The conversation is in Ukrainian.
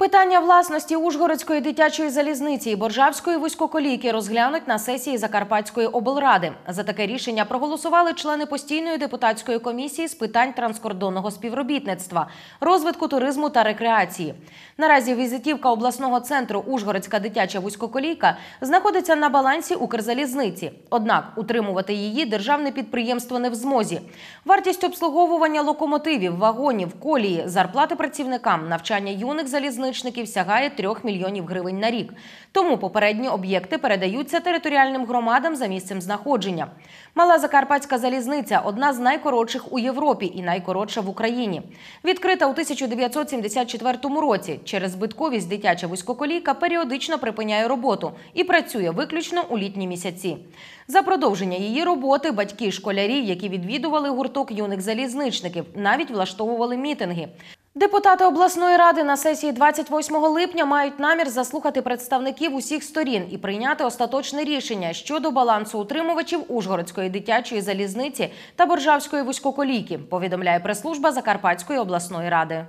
Питання власності Ужгородської дитячої залізниці і Боржавської вузькоколійки розглянуть на сесії Закарпатської облради. За таке рішення проголосували члени постійної депутатської комісії з питань транскордонного співробітництва, розвитку туризму та рекреації. Наразі візитівка обласного центру Ужгородська дитяча вузькоколійка знаходиться на балансі Укрзалізниці. Однак утримувати її державне підприємство не в змозі. Вартість обслуговування локомотивів, вагонів, колії, зарплати працівникам, навчання юних залізниць залишників сягає 3 мільйонів гривень на рік. Тому попередні об'єкти передаються територіальним громадам за місцем знаходження. Мала Закарпатська залізниця одна з найкоротших у Європі і найкоротша в Україні. Відкрита у 1974 році. Через збитковість дитяча вузькоколійка періодично припиняє роботу і працює виключно у літні місяці. За продовження її роботи батьки школярів, які відвідували гурток юних залізничників, навіть влаштовували мітинги. Депутати обласної ради на сесії 28 липня мають намір заслухати представників усіх сторін і прийняти остаточне рішення щодо балансу утримувачів Ужгородської дитячої залізниці та Боржавської вузькоколійки. Повідомляє прес-служба Закарпатської обласної ради.